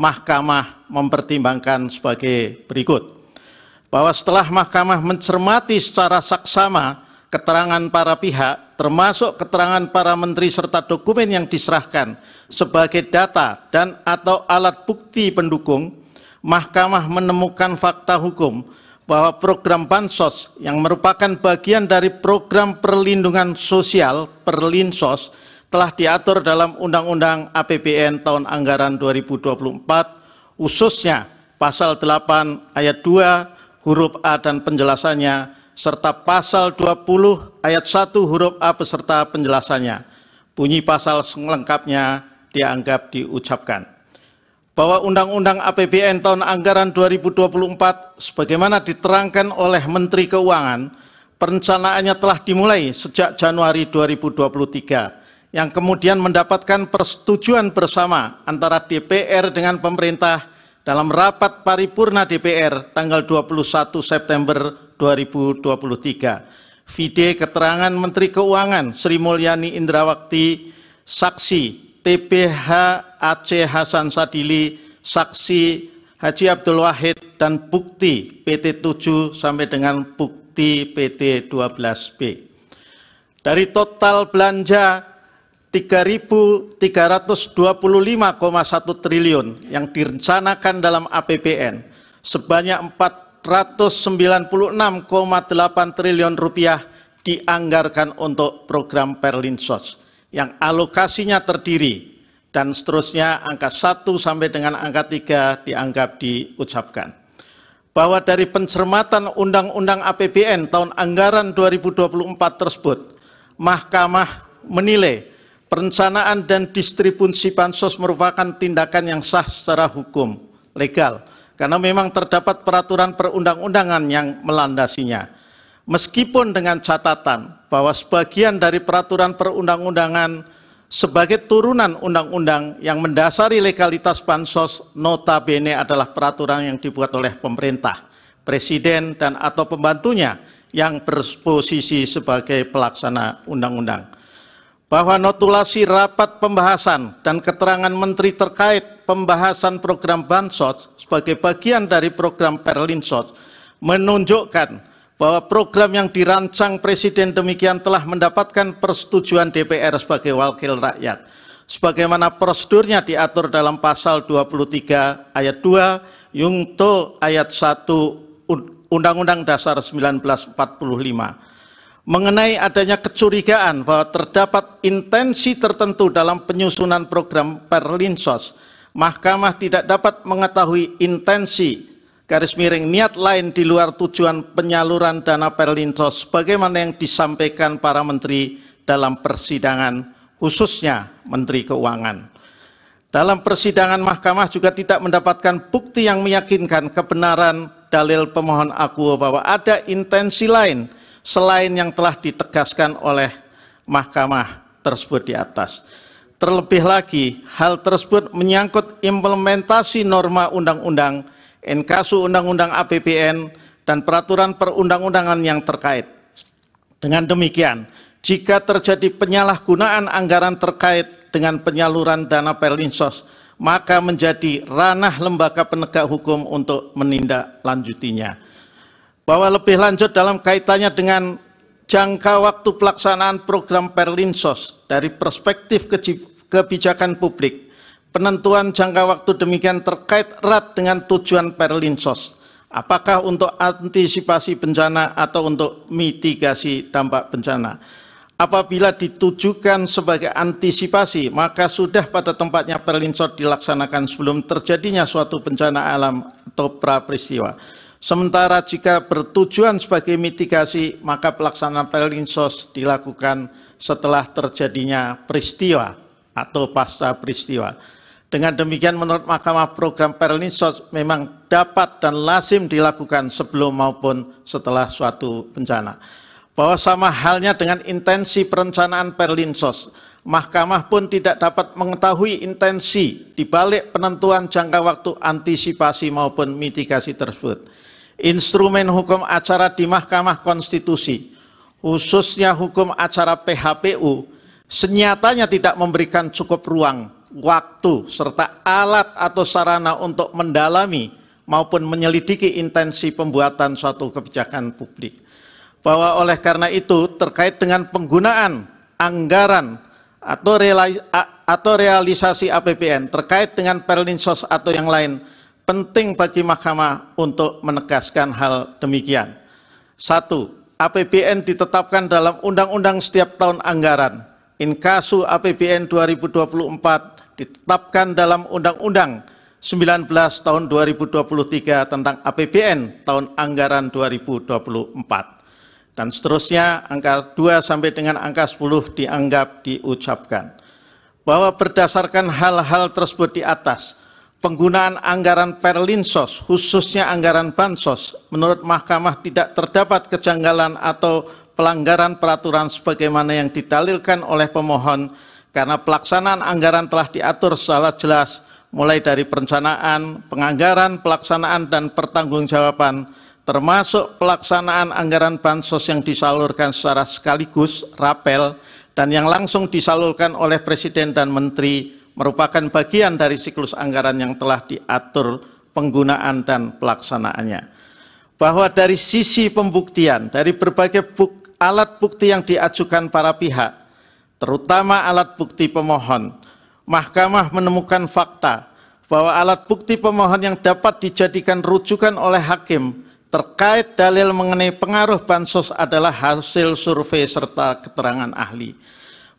mahkamah mempertimbangkan sebagai berikut. Bahwa setelah mahkamah mencermati secara saksama keterangan para pihak, termasuk keterangan para menteri serta dokumen yang diserahkan sebagai data dan atau alat bukti pendukung, mahkamah menemukan fakta hukum bahwa program Bansos yang merupakan bagian dari program perlindungan sosial, Perlinsos, telah diatur dalam Undang-Undang APBN tahun anggaran 2024, khususnya pasal 8 ayat 2 huruf A dan penjelasannya, serta pasal 20 ayat 1 huruf A beserta penjelasannya. Bunyi pasal selengkapnya dianggap diucapkan. Bahwa Undang-Undang APBN tahun anggaran 2024 sebagaimana diterangkan oleh Menteri Keuangan, perencanaannya telah dimulai sejak Januari 2023 yang kemudian mendapatkan persetujuan bersama antara DPR dengan pemerintah dalam rapat paripurna DPR tanggal 21 September 2023. Vide keterangan Menteri Keuangan Sri Mulyani Indrawakti, saksi TPH Aceh Hasan Sadili, saksi Haji Abdul Wahid dan bukti PT 7 sampai dengan bukti PT 12B. Dari total belanja 3.325,1 triliun yang direncanakan dalam APBN sebanyak 496,8 triliun rupiah dianggarkan untuk program Perlinsos yang alokasinya terdiri dan seterusnya angka 1 sampai dengan angka 3 dianggap diucapkan. Bahwa dari pencermatan Undang-Undang APBN tahun anggaran 2024 tersebut, Mahkamah menilai Perencanaan dan distribusi bansos merupakan tindakan yang sah secara hukum, legal, karena memang terdapat peraturan perundang-undangan yang melandasinya. Meskipun dengan catatan bahwa sebagian dari peraturan perundang-undangan sebagai turunan undang-undang yang mendasari legalitas bansos notabene adalah peraturan yang dibuat oleh pemerintah, presiden dan atau pembantunya yang berposisi sebagai pelaksana undang-undang bahwa notulasi rapat pembahasan dan keterangan menteri terkait pembahasan program Bansos sebagai bagian dari program Perlinsos menunjukkan bahwa program yang dirancang Presiden demikian telah mendapatkan persetujuan DPR sebagai wakil rakyat. Sebagaimana prosedurnya diatur dalam pasal 23 ayat 2 Yungto ayat 1 Undang-Undang Dasar 1945 mengenai adanya kecurigaan bahwa terdapat intensi tertentu dalam penyusunan program Perlinsos, Mahkamah tidak dapat mengetahui intensi garis miring niat lain di luar tujuan penyaluran dana Perlinsos bagaimana yang disampaikan para menteri dalam persidangan khususnya Menteri Keuangan. Dalam persidangan mahkamah juga tidak mendapatkan bukti yang meyakinkan kebenaran dalil pemohon aku bahwa ada intensi lain selain yang telah ditegaskan oleh mahkamah tersebut di atas. Terlebih lagi, hal tersebut menyangkut implementasi norma undang-undang, inkasu undang-undang APBN, dan peraturan perundang-undangan yang terkait. Dengan demikian, jika terjadi penyalahgunaan anggaran terkait dengan penyaluran dana perlinsos, maka menjadi ranah lembaga penegak hukum untuk menindaklanjutinya bahwa lebih lanjut dalam kaitannya dengan jangka waktu pelaksanaan program Perlinsos dari perspektif kebijakan publik. Penentuan jangka waktu demikian terkait erat dengan tujuan Perlinsos. Apakah untuk antisipasi bencana atau untuk mitigasi dampak bencana? Apabila ditujukan sebagai antisipasi, maka sudah pada tempatnya Perlinsos dilaksanakan sebelum terjadinya suatu bencana alam atau pra peristiwa. Sementara jika bertujuan sebagai mitigasi, maka pelaksanaan perlinsos dilakukan setelah terjadinya peristiwa atau pasca peristiwa. Dengan demikian menurut Mahkamah Program Perlinsos memang dapat dan lazim dilakukan sebelum maupun setelah suatu bencana. Bahwa sama halnya dengan intensi perencanaan Perlinsos, Mahkamah pun tidak dapat mengetahui intensi dibalik penentuan jangka waktu antisipasi maupun mitigasi tersebut instrumen hukum acara di Mahkamah Konstitusi, khususnya hukum acara PHPU, senyatanya tidak memberikan cukup ruang, waktu, serta alat atau sarana untuk mendalami maupun menyelidiki intensi pembuatan suatu kebijakan publik. Bahwa oleh karena itu terkait dengan penggunaan anggaran atau, realisasi APBN terkait dengan perlinsos atau yang lain, Penting bagi mahkamah untuk menegaskan hal demikian. Satu, APBN ditetapkan dalam undang-undang setiap tahun anggaran. Inkasu APBN 2024 ditetapkan dalam undang-undang 19 tahun 2023 tentang APBN tahun anggaran 2024 dan seterusnya angka 2 sampai dengan angka 10 dianggap diucapkan. Bahwa berdasarkan hal-hal tersebut di atas, Penggunaan anggaran perlinsos, khususnya anggaran bansos, menurut mahkamah tidak terdapat kejanggalan atau pelanggaran peraturan sebagaimana yang didalilkan oleh pemohon karena pelaksanaan anggaran telah diatur secara jelas mulai dari perencanaan, penganggaran, pelaksanaan, dan pertanggungjawaban termasuk pelaksanaan anggaran bansos yang disalurkan secara sekaligus, rapel, dan yang langsung disalurkan oleh Presiden dan Menteri merupakan bagian dari siklus anggaran yang telah diatur penggunaan dan pelaksanaannya. Bahwa dari sisi pembuktian, dari berbagai buk, alat bukti yang diajukan para pihak, terutama alat bukti pemohon, Mahkamah menemukan fakta bahwa alat bukti pemohon yang dapat dijadikan rujukan oleh hakim terkait dalil mengenai pengaruh bansos adalah hasil survei serta keterangan ahli.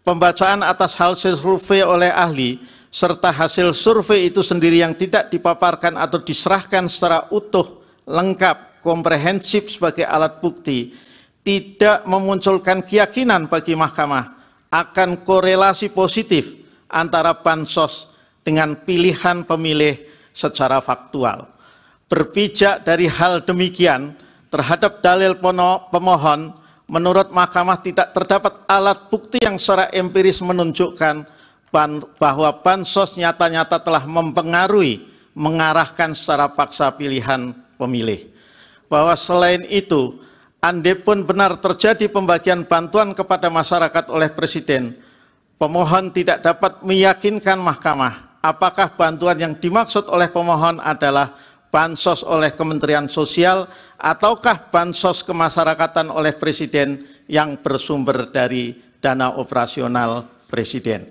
Pembacaan atas hasil survei oleh ahli serta hasil survei itu sendiri yang tidak dipaparkan atau diserahkan secara utuh, lengkap, komprehensif sebagai alat bukti tidak memunculkan keyakinan bagi mahkamah akan korelasi positif antara bansos dengan pilihan pemilih secara faktual. Berpijak dari hal demikian terhadap dalil pemohon menurut mahkamah tidak terdapat alat bukti yang secara empiris menunjukkan bahwa bansos nyata-nyata telah mempengaruhi, mengarahkan secara paksa pilihan pemilih. Bahwa selain itu, andai pun benar terjadi pembagian bantuan kepada masyarakat oleh Presiden, pemohon tidak dapat meyakinkan mahkamah apakah bantuan yang dimaksud oleh pemohon adalah bansos oleh Kementerian Sosial ataukah bansos kemasyarakatan oleh Presiden yang bersumber dari dana operasional Presiden.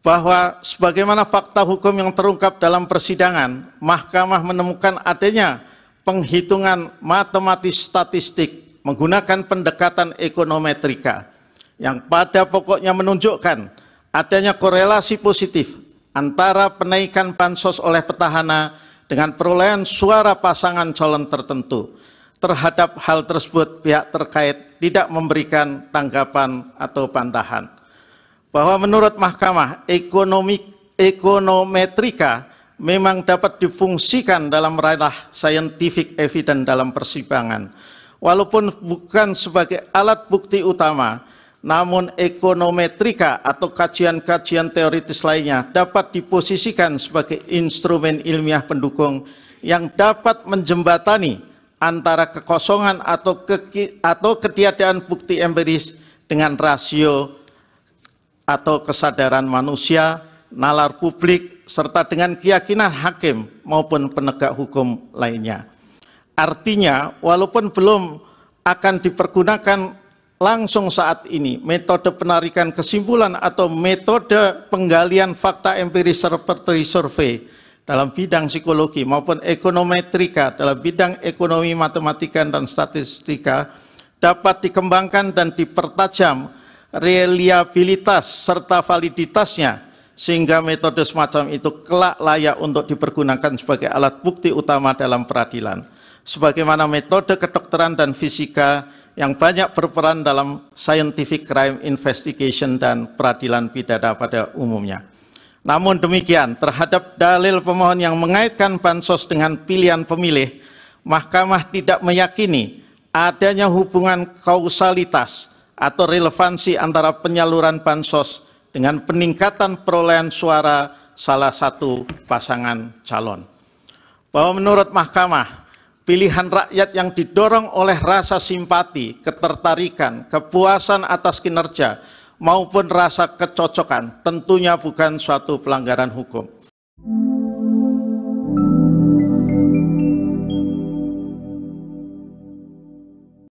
Bahwa sebagaimana fakta hukum yang terungkap dalam persidangan, mahkamah menemukan adanya penghitungan matematis statistik menggunakan pendekatan ekonometrika yang pada pokoknya menunjukkan adanya korelasi positif antara penaikan bansos oleh petahana dengan perolehan suara pasangan calon tertentu. Terhadap hal tersebut pihak terkait tidak memberikan tanggapan atau pantahan Bahwa menurut Mahkamah ekonomi ekonometrika memang dapat difungsikan dalam ranah scientific evidence dalam persimpangan, Walaupun bukan sebagai alat bukti utama, namun ekonometrika atau kajian-kajian teoritis lainnya dapat diposisikan sebagai instrumen ilmiah pendukung yang dapat menjembatani antara kekosongan atau, ke, atau ketiadaan bukti empiris dengan rasio atau kesadaran manusia, nalar publik, serta dengan keyakinan hakim maupun penegak hukum lainnya. Artinya, walaupun belum akan dipergunakan langsung saat ini metode penarikan kesimpulan atau metode penggalian fakta empiris seperti survei dalam bidang psikologi maupun ekonometrika dalam bidang ekonomi matematika dan statistika dapat dikembangkan dan dipertajam reliabilitas serta validitasnya sehingga metode semacam itu kelak layak untuk dipergunakan sebagai alat bukti utama dalam peradilan sebagaimana metode kedokteran dan fisika yang banyak berperan dalam scientific crime investigation dan peradilan pidana pada umumnya. Namun demikian, terhadap dalil pemohon yang mengaitkan bansos dengan pilihan pemilih, Mahkamah tidak meyakini adanya hubungan kausalitas atau relevansi antara penyaluran bansos dengan peningkatan perolehan suara salah satu pasangan calon. Bahwa menurut Mahkamah, pilihan rakyat yang didorong oleh rasa simpati, ketertarikan, kepuasan atas kinerja, maupun rasa kecocokan tentunya bukan suatu pelanggaran hukum.